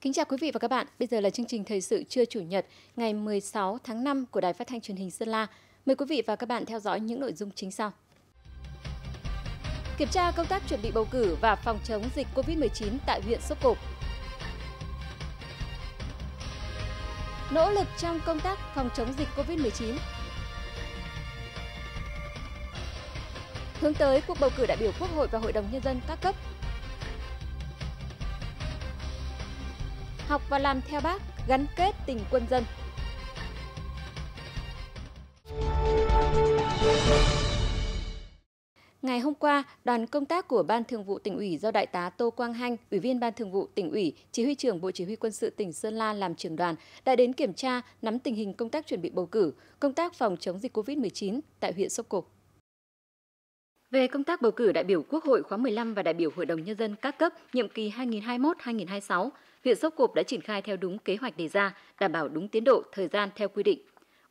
Kính chào quý vị và các bạn. Bây giờ là chương trình thời sự trưa chủ nhật ngày 16 tháng 5 của Đài Phát thanh Truyền hình Sơn La. Mời quý vị và các bạn theo dõi những nội dung chính sau. Kiểm tra công tác chuẩn bị bầu cử và phòng chống dịch COVID-19 tại huyện Sốc Cộp. Nỗ lực trong công tác phòng chống dịch COVID-19. Hướng tới cuộc bầu cử đại biểu Quốc hội và Hội đồng nhân dân các cấp Học và làm theo bác, gắn kết tình quân dân. Ngày hôm qua, đoàn công tác của Ban Thường vụ tỉnh ủy do Đại tá Tô Quang Hanh, Ủy viên Ban Thường vụ tỉnh ủy, Chỉ huy trưởng Bộ Chỉ huy Quân sự tỉnh Sơn La làm trưởng đoàn, đã đến kiểm tra, nắm tình hình công tác chuẩn bị bầu cử, công tác phòng chống dịch COVID-19 tại huyện Sóc Cộp. Về công tác bầu cử đại biểu Quốc hội khóa 15 và đại biểu Hội đồng Nhân dân các cấp nhiệm kỳ 2021-2026, huyện Sóc Cộp đã triển khai theo đúng kế hoạch đề ra, đảm bảo đúng tiến độ, thời gian theo quy định.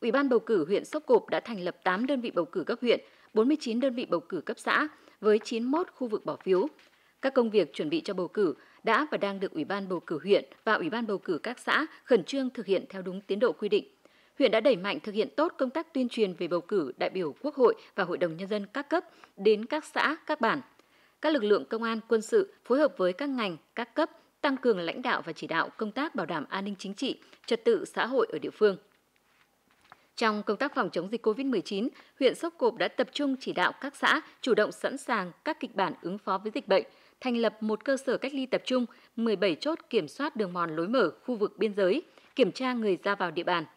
Ủy ban bầu cử huyện Sóc Cộp đã thành lập 8 đơn vị bầu cử cấp huyện, 49 đơn vị bầu cử cấp xã với 91 khu vực bỏ phiếu. Các công việc chuẩn bị cho bầu cử đã và đang được Ủy ban bầu cử huyện và Ủy ban bầu cử các xã khẩn trương thực hiện theo đúng tiến độ quy định. Huyện đã đẩy mạnh thực hiện tốt công tác tuyên truyền về bầu cử đại biểu Quốc hội và Hội đồng nhân dân các cấp đến các xã, các bản. Các lực lượng công an, quân sự phối hợp với các ngành, các cấp tăng cường lãnh đạo và chỉ đạo công tác bảo đảm an ninh chính trị, trật tự xã hội ở địa phương. Trong công tác phòng chống dịch COVID-19, huyện Sóc Cộp đã tập trung chỉ đạo các xã chủ động sẵn sàng các kịch bản ứng phó với dịch bệnh, thành lập một cơ sở cách ly tập trung, 17 chốt kiểm soát đường mòn lối mở khu vực biên giới, kiểm tra người ra vào địa bàn –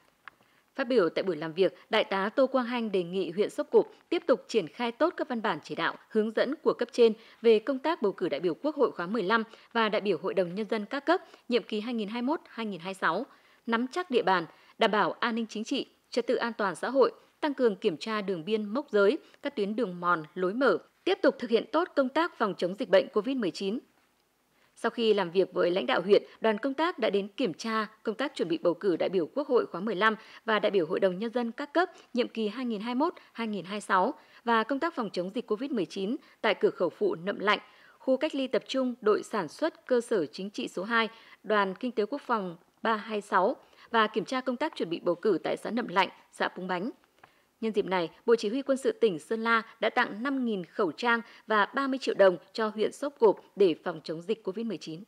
Phát biểu tại buổi làm việc, Đại tá Tô Quang Hanh đề nghị huyện Sóc Cộp tiếp tục triển khai tốt các văn bản chỉ đạo, hướng dẫn của cấp trên về công tác bầu cử đại biểu Quốc hội khóa 15 và đại biểu Hội đồng Nhân dân các cấp nhiệm kỳ 2021-2026, nắm chắc địa bàn, đảm bảo an ninh chính trị, trật tự an toàn xã hội, tăng cường kiểm tra đường biên mốc giới, các tuyến đường mòn, lối mở, tiếp tục thực hiện tốt công tác phòng chống dịch bệnh COVID-19, sau khi làm việc với lãnh đạo huyện, đoàn công tác đã đến kiểm tra công tác chuẩn bị bầu cử đại biểu Quốc hội khóa 15 và đại biểu Hội đồng Nhân dân các cấp nhiệm kỳ 2021-2026 và công tác phòng chống dịch COVID-19 tại cửa khẩu phụ Nậm Lạnh, khu cách ly tập trung đội sản xuất cơ sở chính trị số 2, đoàn kinh tế quốc phòng 326 và kiểm tra công tác chuẩn bị bầu cử tại xã Nậm Lạnh, xã Púng Bánh. Nhân dịp này, Bộ Chỉ huy Quân sự tỉnh Sơn La đã tặng 5.000 khẩu trang và 30 triệu đồng cho huyện Sốp Cộp để phòng chống dịch COVID-19.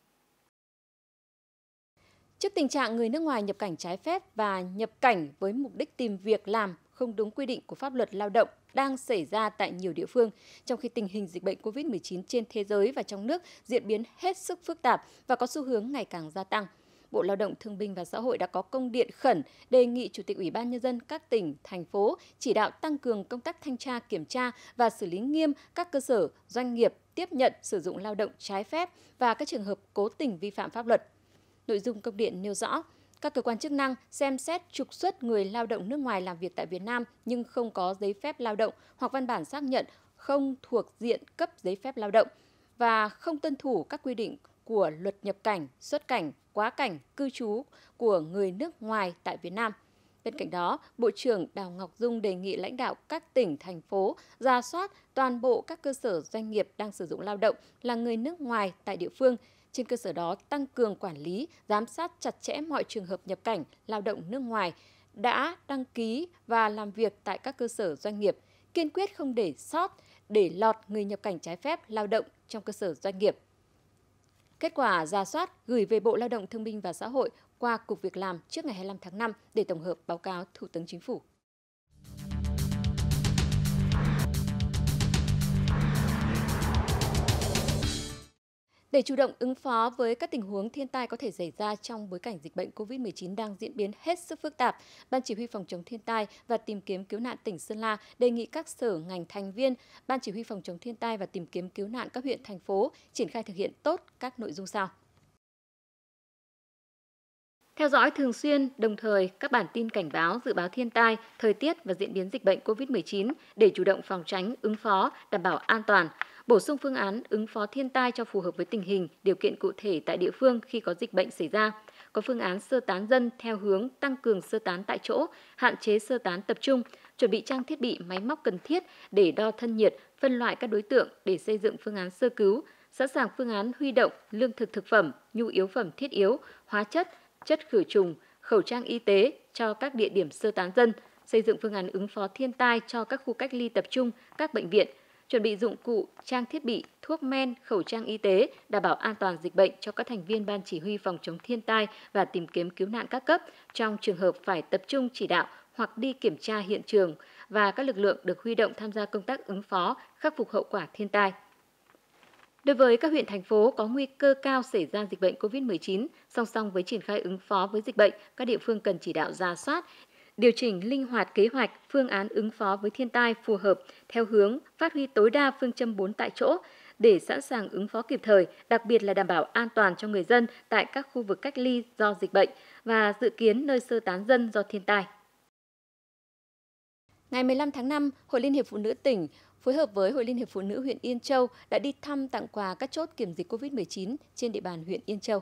Trước tình trạng người nước ngoài nhập cảnh trái phép và nhập cảnh với mục đích tìm việc làm không đúng quy định của pháp luật lao động đang xảy ra tại nhiều địa phương, trong khi tình hình dịch bệnh COVID-19 trên thế giới và trong nước diễn biến hết sức phức tạp và có xu hướng ngày càng gia tăng – Bộ Lao động Thương binh và Xã hội đã có công điện khẩn đề nghị Chủ tịch Ủy ban Nhân dân các tỉnh, thành phố chỉ đạo tăng cường công tác thanh tra, kiểm tra và xử lý nghiêm các cơ sở, doanh nghiệp tiếp nhận sử dụng lao động trái phép và các trường hợp cố tình vi phạm pháp luật. Nội dung công điện nêu rõ, các cơ quan chức năng xem xét trục xuất người lao động nước ngoài làm việc tại Việt Nam nhưng không có giấy phép lao động hoặc văn bản xác nhận không thuộc diện cấp giấy phép lao động và không tuân thủ các quy định của luật nhập cảnh, xuất cảnh, quá cảnh cư trú của người nước ngoài tại Việt Nam. Bên cạnh đó, Bộ trưởng Đào Ngọc Dung đề nghị lãnh đạo các tỉnh, thành phố ra soát toàn bộ các cơ sở doanh nghiệp đang sử dụng lao động là người nước ngoài tại địa phương. Trên cơ sở đó, tăng cường quản lý, giám sát chặt chẽ mọi trường hợp nhập cảnh, lao động nước ngoài đã đăng ký và làm việc tại các cơ sở doanh nghiệp, kiên quyết không để sót, để lọt người nhập cảnh trái phép lao động trong cơ sở doanh nghiệp. Kết quả ra soát gửi về Bộ Lao động Thương binh và Xã hội qua Cục Việc làm trước ngày 25 tháng 5 để tổng hợp báo cáo Thủ tướng Chính phủ. Để chủ động ứng phó với các tình huống thiên tai có thể xảy ra trong bối cảnh dịch bệnh COVID-19 đang diễn biến hết sức phức tạp, Ban Chỉ huy Phòng chống thiên tai và tìm kiếm cứu nạn tỉnh Sơn La đề nghị các sở ngành thành viên, Ban Chỉ huy Phòng chống thiên tai và tìm kiếm cứu nạn các huyện, thành phố triển khai thực hiện tốt các nội dung sau. Theo dõi thường xuyên, đồng thời các bản tin cảnh báo dự báo thiên tai, thời tiết và diễn biến dịch bệnh COVID-19 để chủ động phòng tránh, ứng phó, đảm bảo an toàn, bổ sung phương án ứng phó thiên tai cho phù hợp với tình hình, điều kiện cụ thể tại địa phương khi có dịch bệnh xảy ra, có phương án sơ tán dân theo hướng tăng cường sơ tán tại chỗ, hạn chế sơ tán tập trung, chuẩn bị trang thiết bị máy móc cần thiết để đo thân nhiệt, phân loại các đối tượng để xây dựng phương án sơ cứu, sẵn sàng phương án huy động lương thực thực phẩm, nhu yếu phẩm thiết yếu, hóa chất, chất khử trùng, khẩu trang y tế cho các địa điểm sơ tán dân, xây dựng phương án ứng phó thiên tai cho các khu cách ly tập trung, các bệnh viện, chuẩn bị dụng cụ, trang thiết bị, thuốc men, khẩu trang y tế, đảm bảo an toàn dịch bệnh cho các thành viên ban chỉ huy phòng chống thiên tai và tìm kiếm cứu nạn các cấp trong trường hợp phải tập trung chỉ đạo hoặc đi kiểm tra hiện trường và các lực lượng được huy động tham gia công tác ứng phó, khắc phục hậu quả thiên tai. Đối với các huyện thành phố có nguy cơ cao xảy ra dịch bệnh COVID-19, song song với triển khai ứng phó với dịch bệnh, các địa phương cần chỉ đạo ra soát, điều chỉnh linh hoạt kế hoạch, phương án ứng phó với thiên tai phù hợp theo hướng phát huy tối đa phương châm 4 tại chỗ để sẵn sàng ứng phó kịp thời, đặc biệt là đảm bảo an toàn cho người dân tại các khu vực cách ly do dịch bệnh và dự kiến nơi sơ tán dân do thiên tai. Ngày 15 tháng 5, Hội Liên hiệp Phụ nữ tỉnh phối hợp với Hội Liên hiệp Phụ nữ huyện Yên Châu đã đi thăm tặng quà các chốt kiểm dịch COVID-19 trên địa bàn huyện Yên Châu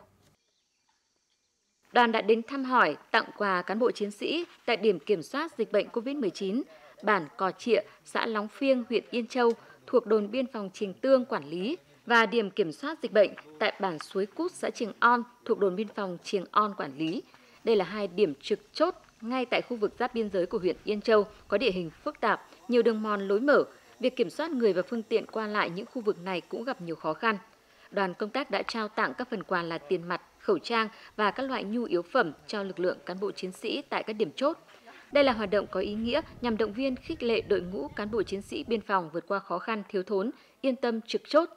đoàn đã đến thăm hỏi, tặng quà cán bộ chiến sĩ tại điểm kiểm soát dịch bệnh COVID-19, bản Cò Trịa, xã Lóng Phiêng, huyện Yên Châu, thuộc đồn biên phòng Trình Tương quản lý và điểm kiểm soát dịch bệnh tại bản Suối Cút, xã Trường On, thuộc đồn biên phòng Trường On quản lý. Đây là hai điểm trực chốt ngay tại khu vực giáp biên giới của huyện Yên Châu có địa hình phức tạp, nhiều đường mòn lối mở, việc kiểm soát người và phương tiện qua lại những khu vực này cũng gặp nhiều khó khăn. Đoàn công tác đã trao tặng các phần quà là tiền mặt, khẩu trang và các loại nhu yếu phẩm cho lực lượng cán bộ chiến sĩ tại các điểm chốt. Đây là hoạt động có ý nghĩa nhằm động viên khích lệ đội ngũ cán bộ chiến sĩ biên phòng vượt qua khó khăn thiếu thốn, yên tâm trực chốt.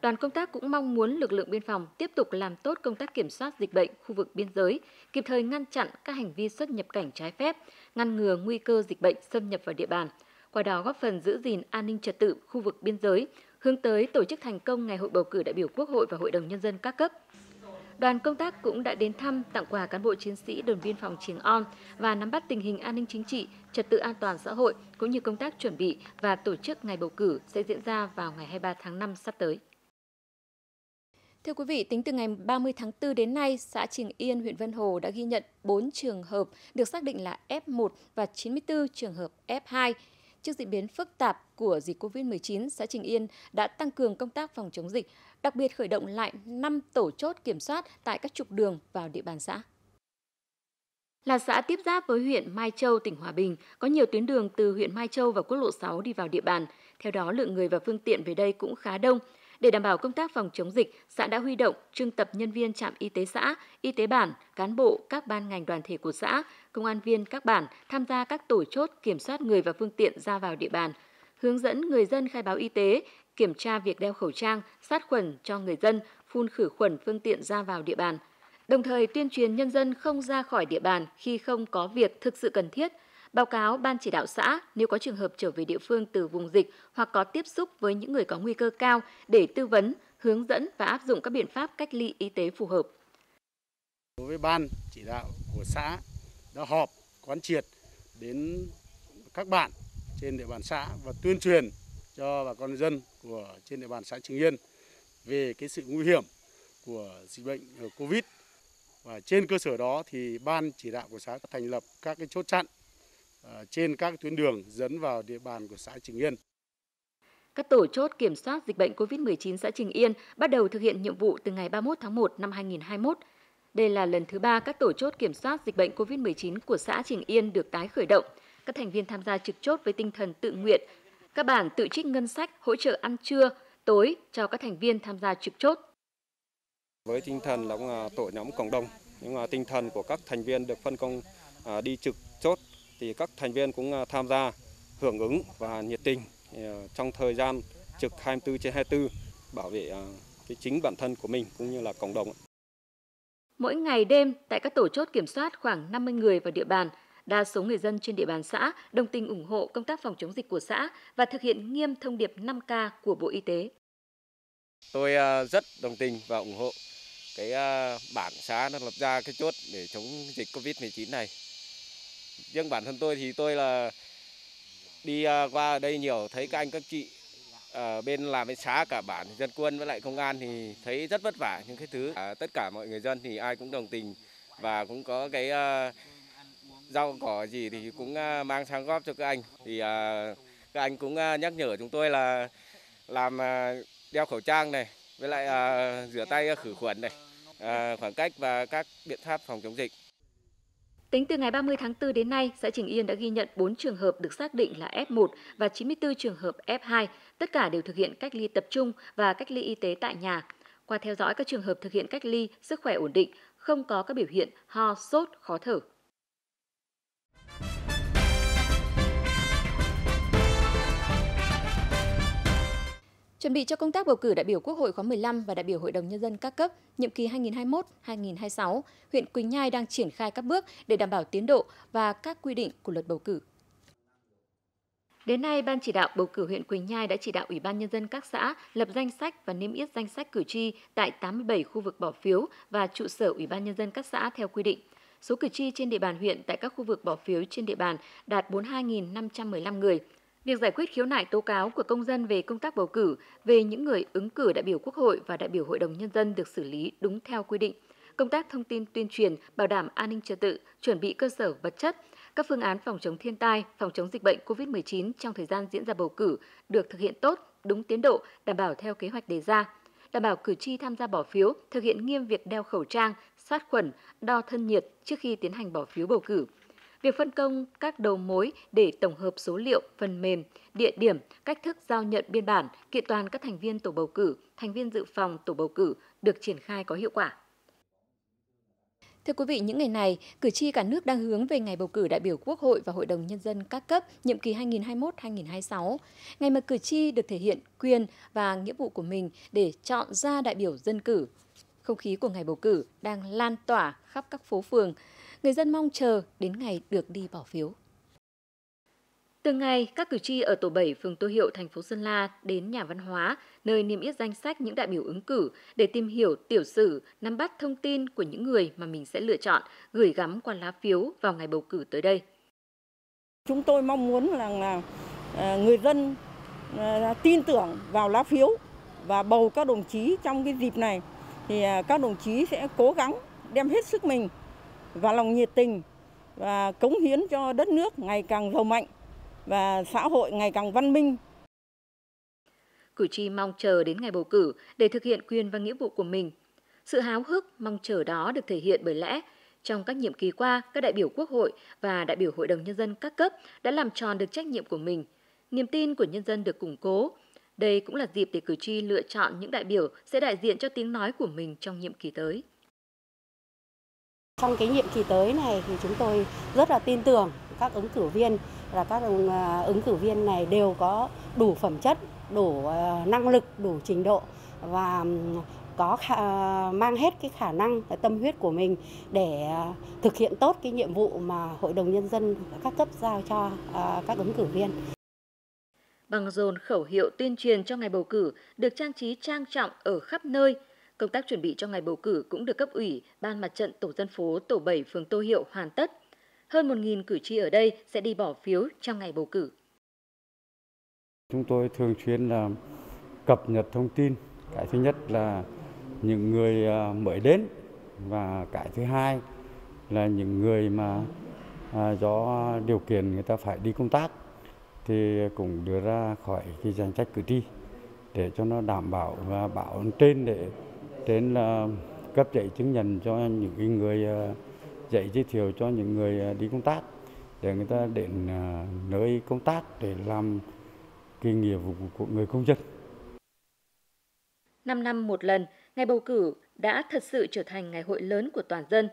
Đoàn công tác cũng mong muốn lực lượng biên phòng tiếp tục làm tốt công tác kiểm soát dịch bệnh khu vực biên giới, kịp thời ngăn chặn các hành vi xuất nhập cảnh trái phép, ngăn ngừa nguy cơ dịch bệnh xâm nhập vào địa bàn, qua đó góp phần giữ gìn an ninh trật tự khu vực biên giới, hướng tới tổ chức thành công ngày hội bầu cử đại biểu Quốc hội và Hội đồng nhân dân các cấp đoàn công tác cũng đã đến thăm tặng quà cán bộ chiến sĩ đồn biên phòng Triềng On và nắm bắt tình hình an ninh chính trị, trật tự an toàn xã hội cũng như công tác chuẩn bị và tổ chức ngày bầu cử sẽ diễn ra vào ngày 23 tháng 5 sắp tới. Thưa quý vị, tính từ ngày 30 tháng 4 đến nay, xã Trường Yên, huyện Vân Hồ đã ghi nhận 4 trường hợp được xác định là F1 và 94 trường hợp F2. Trước diễn biến phức tạp của dịch COVID-19, xã Trình Yên đã tăng cường công tác phòng chống dịch, đặc biệt khởi động lại 5 tổ chốt kiểm soát tại các trục đường vào địa bàn xã. Là xã tiếp giáp với huyện Mai Châu, tỉnh Hòa Bình, có nhiều tuyến đường từ huyện Mai Châu và quốc lộ 6 đi vào địa bàn. Theo đó, lượng người và phương tiện về đây cũng khá đông, để đảm bảo công tác phòng chống dịch, xã đã huy động trưng tập nhân viên trạm y tế xã, y tế bản, cán bộ các ban ngành đoàn thể của xã, công an viên các bản tham gia các tổ chốt kiểm soát người và phương tiện ra vào địa bàn, hướng dẫn người dân khai báo y tế, kiểm tra việc đeo khẩu trang, sát khuẩn cho người dân, phun khử khuẩn phương tiện ra vào địa bàn. Đồng thời tuyên truyền nhân dân không ra khỏi địa bàn khi không có việc thực sự cần thiết, Báo cáo Ban chỉ đạo xã nếu có trường hợp trở về địa phương từ vùng dịch hoặc có tiếp xúc với những người có nguy cơ cao để tư vấn, hướng dẫn và áp dụng các biện pháp cách ly y tế phù hợp. Đối với ban chỉ đạo của xã đã họp quán triệt đến các bạn trên địa bàn xã và tuyên truyền cho bà con dân của trên địa bàn xã Trường Yên về cái sự nguy hiểm của dịch bệnh ờ, Covid và trên cơ sở đó thì ban chỉ đạo của xã thành lập các cái chốt chặn À, trên các tuyến đường dẫn vào địa bàn của xã Trình Yên. Các tổ chốt kiểm soát dịch bệnh COVID-19 xã Trình Yên bắt đầu thực hiện nhiệm vụ từ ngày 31 tháng 1 năm 2021. Đây là lần thứ ba các tổ chốt kiểm soát dịch bệnh COVID-19 của xã Trình Yên được tái khởi động. Các thành viên tham gia trực chốt với tinh thần tự nguyện. Các bản tự trích ngân sách hỗ trợ ăn trưa, tối cho các thành viên tham gia trực chốt. Với tinh thần là à, tổ nhóm cộng đồng, nhưng mà tinh thần của các thành viên được phân công à, đi trực chốt thì các thành viên cũng à, tham gia hưởng ứng và nhiệt tình à, trong thời gian trực 24 trên 24 bảo vệ à, cái chính bản thân của mình cũng như là cộng đồng. Mỗi ngày đêm tại các tổ chốt kiểm soát khoảng 50 người vào địa bàn, đa số người dân trên địa bàn xã đồng tình ủng hộ công tác phòng chống dịch của xã và thực hiện nghiêm thông điệp 5K của Bộ Y tế. Tôi rất đồng tình và ủng hộ cái bản xã nó lập ra cái chốt để chống dịch Covid-19 này riêng bản thân tôi thì tôi là đi à, qua đây nhiều thấy các anh các chị ở bên làm bên xá cả bản dân quân với lại công an thì thấy rất vất vả những cái thứ à, tất cả mọi người dân thì ai cũng đồng tình và cũng có cái uh, rau cỏ gì thì cũng uh, mang sang góp cho các anh thì uh, các anh cũng uh, nhắc nhở chúng tôi là làm uh, đeo khẩu trang này với lại uh, rửa tay uh, khử khuẩn này uh, khoảng cách và các biện pháp phòng chống dịch Tính từ ngày 30 tháng 4 đến nay, xã Trình Yên đã ghi nhận 4 trường hợp được xác định là F1 và 94 trường hợp F2, tất cả đều thực hiện cách ly tập trung và cách ly y tế tại nhà. Qua theo dõi các trường hợp thực hiện cách ly, sức khỏe ổn định, không có các biểu hiện ho, sốt, khó thở. Chuẩn bị cho công tác bầu cử đại biểu Quốc hội khóa 15 và đại biểu Hội đồng Nhân dân các cấp nhiệm kỳ 2021-2026, huyện Quỳnh Nhai đang triển khai các bước để đảm bảo tiến độ và các quy định của luật bầu cử. Đến nay, Ban chỉ đạo bầu cử huyện Quỳnh Nhai đã chỉ đạo Ủy ban Nhân dân các xã lập danh sách và niêm yết danh sách cử tri tại 87 khu vực bỏ phiếu và trụ sở Ủy ban Nhân dân các xã theo quy định. Số cử tri trên địa bàn huyện tại các khu vực bỏ phiếu trên địa bàn đạt 42.515 người, Việc giải quyết khiếu nại tố cáo của công dân về công tác bầu cử, về những người ứng cử đại biểu Quốc hội và đại biểu Hội đồng Nhân dân được xử lý đúng theo quy định. Công tác thông tin tuyên truyền, bảo đảm an ninh trật tự, chuẩn bị cơ sở vật chất, các phương án phòng chống thiên tai, phòng chống dịch bệnh COVID-19 trong thời gian diễn ra bầu cử được thực hiện tốt, đúng tiến độ, đảm bảo theo kế hoạch đề ra. Đảm bảo cử tri tham gia bỏ phiếu, thực hiện nghiêm việc đeo khẩu trang, sát khuẩn, đo thân nhiệt trước khi tiến hành bỏ phiếu bầu cử. Việc phân công các đầu mối để tổng hợp số liệu, phần mềm, địa điểm, cách thức giao nhận biên bản, kiện toàn các thành viên tổ bầu cử, thành viên dự phòng tổ bầu cử được triển khai có hiệu quả. Thưa quý vị, những ngày này, cử tri cả nước đang hướng về ngày bầu cử đại biểu Quốc hội và Hội đồng Nhân dân các cấp nhiệm kỳ 2021-2026, ngày mà cử tri được thể hiện quyền và nghĩa vụ của mình để chọn ra đại biểu dân cử. Không khí của ngày bầu cử đang lan tỏa khắp các phố phường, người dân mong chờ đến ngày được đi bỏ phiếu. Từ ngày, các cử tri ở tổ 7 phường Tô Hiệu, thành phố Sơn La đến nhà văn hóa, nơi niêm yết danh sách những đại biểu ứng cử để tìm hiểu tiểu sử, nắm bắt thông tin của những người mà mình sẽ lựa chọn, gửi gắm qua lá phiếu vào ngày bầu cử tới đây. Chúng tôi mong muốn rằng là, à, người dân à, tin tưởng vào lá phiếu và bầu các đồng chí trong cái dịp này thì à, các đồng chí sẽ cố gắng đem hết sức mình và lòng nhiệt tình và cống hiến cho đất nước ngày càng giàu mạnh và xã hội ngày càng văn minh. Cử tri mong chờ đến ngày bầu cử để thực hiện quyền và nghĩa vụ của mình. Sự háo hức mong chờ đó được thể hiện bởi lẽ trong các nhiệm kỳ qua, các đại biểu Quốc hội và đại biểu Hội đồng Nhân dân các cấp đã làm tròn được trách nhiệm của mình. Niềm tin của nhân dân được củng cố. Đây cũng là dịp để cử tri lựa chọn những đại biểu sẽ đại diện cho tiếng nói của mình trong nhiệm kỳ tới. Trong cái nhiệm kỳ tới này thì chúng tôi rất là tin tưởng các ứng cử viên là các ờ, ứng cử viên này đều có đủ phẩm chất, đủ ờ, năng lực, đủ trình độ và có khả, mang hết cái khả năng cái tâm huyết của mình để ờ, thực hiện tốt cái nhiệm vụ mà hội đồng nhân dân các cấp giao cho các ứng cử viên. Bằng dồn khẩu hiệu tuyên truyền cho ngày bầu cử được trang trí trang trọng ở khắp nơi – Công tác chuẩn bị cho ngày bầu cử cũng được cấp ủy, ban mặt trận tổ dân phố tổ 7 phường Tô Hiệu hoàn tất. Hơn 1.000 cử tri ở đây sẽ đi bỏ phiếu trong ngày bầu cử. Chúng tôi thường xuyên là cập nhật thông tin. Cái thứ nhất là những người à, mới đến và cái thứ hai là những người mà à, do điều kiện người ta phải đi công tác thì cũng đưa ra khỏi cái danh sách cử tri để cho nó đảm bảo và bảo trên để đến là cấp giấy chứng nhận cho những người dạy ờ, giới thiệu cho những người ờ, đi công tác để người ta đến ờ, nơi công tác để làm cái nghĩa vụ của người công dân. 5 năm một lần, ngày bầu cử đã thật sự trở thành ngày hội lớn của toàn dân.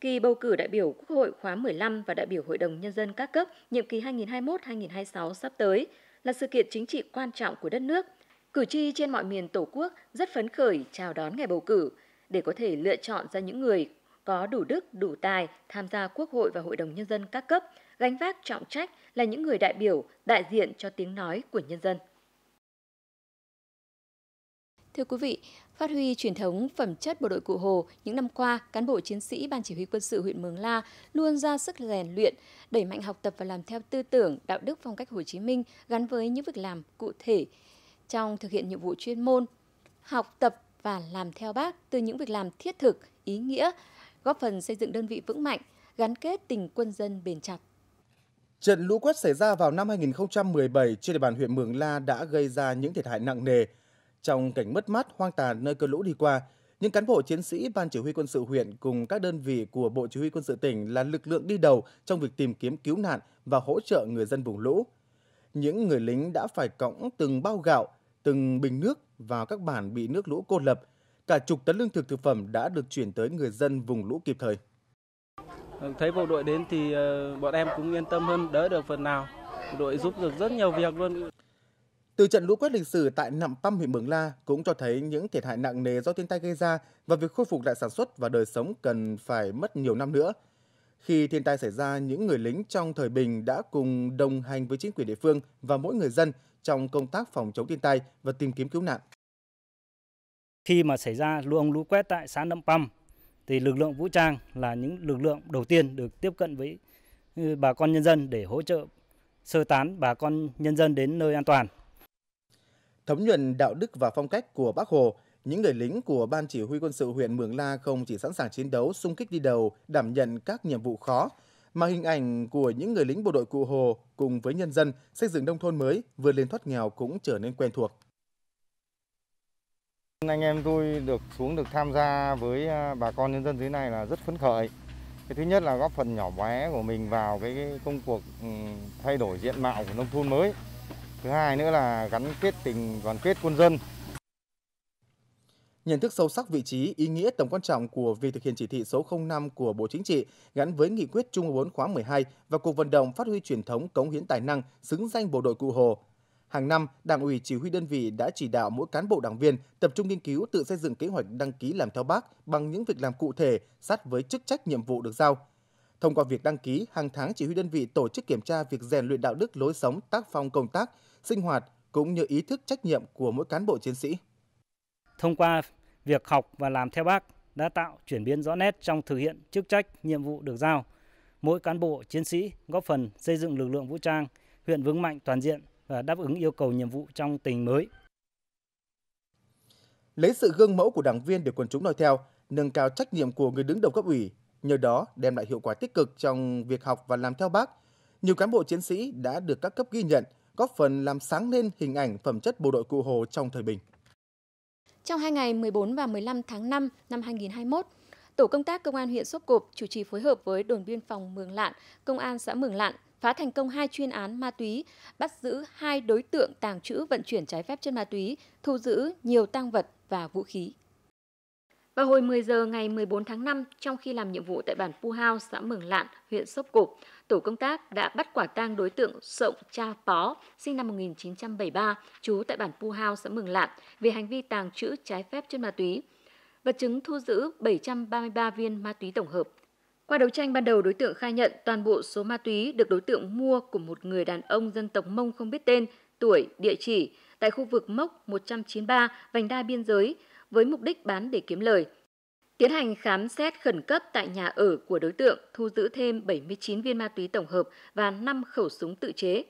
Kỳ bầu cử đại biểu Quốc hội khóa 15 và đại biểu Hội đồng Nhân dân các cấp nhiệm kỳ 2021-2026 sắp tới là sự kiện chính trị quan trọng của đất nước – Cử tri trên mọi miền Tổ quốc rất phấn khởi chào đón ngày bầu cử để có thể lựa chọn ra những người có đủ đức, đủ tài tham gia Quốc hội và Hội đồng Nhân dân các cấp, gánh vác trọng trách là những người đại biểu, đại diện cho tiếng nói của nhân dân. Thưa quý vị, phát huy truyền thống phẩm chất bộ đội cụ Hồ, những năm qua, cán bộ chiến sĩ Ban Chỉ huy quân sự huyện Mường La luôn ra sức rèn luyện, đẩy mạnh học tập và làm theo tư tưởng, đạo đức phong cách Hồ Chí Minh gắn với những việc làm cụ thể, trong thực hiện nhiệm vụ chuyên môn, học tập và làm theo bác từ những việc làm thiết thực, ý nghĩa, góp phần xây dựng đơn vị vững mạnh, gắn kết tình quân dân bền chặt. Trận lũ quét xảy ra vào năm 2017 trên địa bàn huyện Mường La đã gây ra những thiệt hại nặng nề. Trong cảnh mất mát hoang tàn nơi cơn lũ đi qua, những cán bộ chiến sĩ ban chỉ huy quân sự huyện cùng các đơn vị của Bộ Chỉ huy quân sự tỉnh là lực lượng đi đầu trong việc tìm kiếm cứu nạn và hỗ trợ người dân vùng lũ. Những người lính đã phải cõng từng bao gạo, từng bình nước vào các bản bị nước lũ cô lập. Cả chục tấn lương thực thực phẩm đã được chuyển tới người dân vùng lũ kịp thời. Thấy bộ đội đến thì ờ, bọn em cũng yên tâm hơn, đỡ được phần nào. Bộ đội giúp được rất nhiều việc luôn. Từ trận lũ quét lịch sử tại Nậm Păm huyện Mường La cũng cho thấy những thiệt hại nặng nề do thiên tai gây ra và việc khôi phục lại sản xuất và đời sống cần phải mất nhiều năm nữa. Khi thiên tai xảy ra, những người lính trong thời bình đã cùng đồng hành với chính quyền địa phương và mỗi người dân – trong công tác phòng chống thiên tai và tìm kiếm cứu nạn. Khi mà xảy ra lũ ông lũ quét tại xã Nậm Păm thì lực lượng vũ trang là những lực lượng đầu tiên được tiếp cận với ừ, bà con nhân dân để hỗ trợ sơ tán bà con nhân dân đến nơi an toàn. Thấm nhuận đạo đức và phong cách của Bác Hồ, những người lính của Ban Chỉ huy quân sự huyện Mường La không chỉ sẵn sàng chiến đấu, xung kích đi đầu, đảm nhận các nhiệm vụ khó, mà hình ảnh của những người lính bộ đội Cụ Hồ cùng với nhân dân xây dựng nông thôn mới vừa lên thoát nghèo cũng trở nên quen thuộc. Anh em tôi được xuống được tham gia với à, bà con nhân dân dưới này là rất phấn khởi. Cái thứ nhất là góp phần nhỏ bé của mình vào cái công cuộc ừ, thay đổi diện mạo của nông thôn mới. Thứ hai nữa là gắn kết tình đoàn kết quân dân Nhận thức sâu sắc vị trí, ý nghĩa tầm quan trọng của việc thực hiện chỉ thị số 05 của Bộ Chính trị gắn với nghị quyết Trung ương 4 khóa 12 và cuộc vận động phát huy truyền thống cống hiến tài năng, xứng danh bộ đội cụ Hồ. Hàng năm, Đảng ủy chỉ huy đơn vị đã chỉ đạo mỗi cán bộ đảng viên tập trung nghiên cứu tự xây dựng kế hoạch đăng ký làm theo bác bằng những việc làm cụ thể sát với chức trách nhiệm vụ được giao. Thông qua việc đăng ký, hàng tháng chỉ huy đơn vị tổ chức kiểm tra việc rèn luyện đạo đức lối sống, tác phong công tác, sinh hoạt cũng như ý thức trách nhiệm của mỗi cán bộ chiến sĩ. Thông qua việc học và làm theo bác đã tạo chuyển biến rõ nét trong thực hiện chức trách, nhiệm vụ được giao. Mỗi cán bộ, chiến sĩ góp phần xây dựng lực lượng vũ trang huyện vững mạnh toàn diện và đáp ứng yêu cầu nhiệm vụ trong tình mới. Lấy sự gương mẫu của đảng viên để quần chúng noi theo, nâng cao trách nhiệm của người đứng đầu cấp ủy, nhờ đó đem lại hiệu quả tích cực trong việc học và làm theo bác. Nhiều cán bộ chiến sĩ đã được các cấp ghi nhận, góp phần làm sáng lên hình ảnh phẩm chất bộ đội cụ Hồ trong thời bình. Trong hai ngày 14 và 15 tháng 5 năm 2021, Tổ công tác Công an huyện Sốp Cộp chủ trì phối hợp với đồn biên phòng Mường Lạn, Công an xã Mường Lạn phá thành công hai chuyên án ma túy, bắt giữ hai đối tượng tàng trữ vận chuyển trái phép chân ma túy, thu giữ nhiều tăng vật và vũ khí. Vào hồi 10 giờ ngày 14 tháng 5, trong khi làm nhiệm vụ tại bản Pu Hao, xã Mường Lạn, huyện Sốp Cộp, tổ công tác đã bắt quả tang đối tượng Sộng Cha Pó, sinh năm 1973, trú tại bản Pu Hao, xã Mường Lạn, về hành vi tàng trữ trái phép chất ma túy. Vật chứng thu giữ 733 viên ma túy tổng hợp. Qua đấu tranh ban đầu, đối tượng khai nhận toàn bộ số ma túy được đối tượng mua của một người đàn ông dân tộc Mông không biết tên, tuổi, địa chỉ tại khu vực mốc 193 vành đai biên giới với mục đích bán để kiếm lời. Tiến hành khám xét khẩn cấp tại nhà ở của đối tượng, thu giữ thêm 79 viên ma túy tổng hợp và 5 khẩu súng tự chế.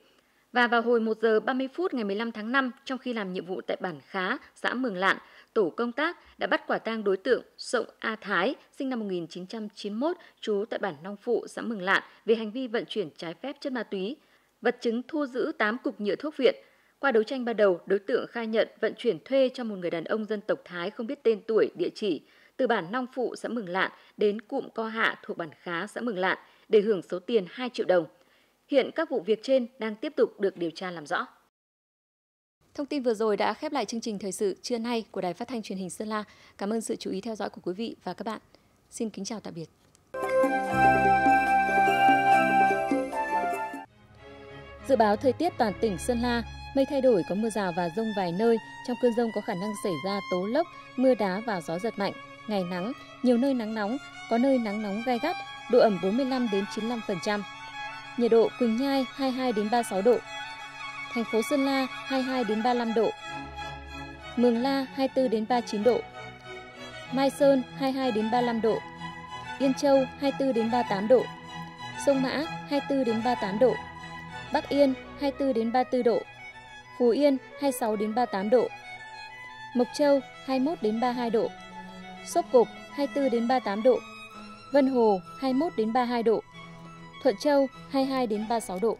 Và vào hồi 1 giờ 30 phút ngày 15 tháng 5, trong khi làm nhiệm vụ tại bản Khá, xã Mường Lạn, tổ công tác đã bắt quả tang đối tượng Sộng A Thái, sinh năm 1991, trú tại bản Nong Phụ, xã Mường Lạn, về hành vi vận chuyển trái phép chất ma túy. Vật chứng thu giữ 8 cục nhựa thuốc viện, qua đấu tranh ban đầu, đối tượng khai nhận vận chuyển thuê cho một người đàn ông dân tộc Thái không biết tên tuổi, địa chỉ từ bản Long Phụ xã Mường Lạn đến cụm Co Hạ thuộc bản Khá xã Mường Lạn để hưởng số tiền 2 triệu đồng. Hiện các vụ việc trên đang tiếp tục được điều tra làm rõ. Thông tin vừa rồi đã khép lại chương trình thời sự trưa nay của Đài Phát thanh Truyền hình Sơn La. Cảm ơn sự chú ý theo dõi của quý vị và các bạn. Xin kính chào tạm biệt. Dự báo thời tiết toàn tỉnh Sơn La Mây thay đổi có mưa rào và rông vài nơi, trong cơn rông có khả năng xảy ra tố lốc, mưa đá và gió giật mạnh. Ngày nắng, nhiều nơi nắng nóng, có nơi nắng nóng gai gắt, độ ẩm 45 đến 95%. Nhiệt độ Quỳnh Nhai 22 đến 36 độ. Thành phố Sơn La 22 đến 35 độ. Mường La 24 đến 39 độ. Mai Sơn 22 đến 35 độ. Yên Châu 24 đến 38 độ. Sông Mã 24 đến 38 độ. Bắc Yên 24 đến 34 độ. Phú Yên 26 đến 38 độ. Mộc Châu 21 đến 32 độ. Sóc Cộp 24 đến 38 độ. Vân Hồ 21 đến 32 độ. Thuận Châu 22 đến 36 độ.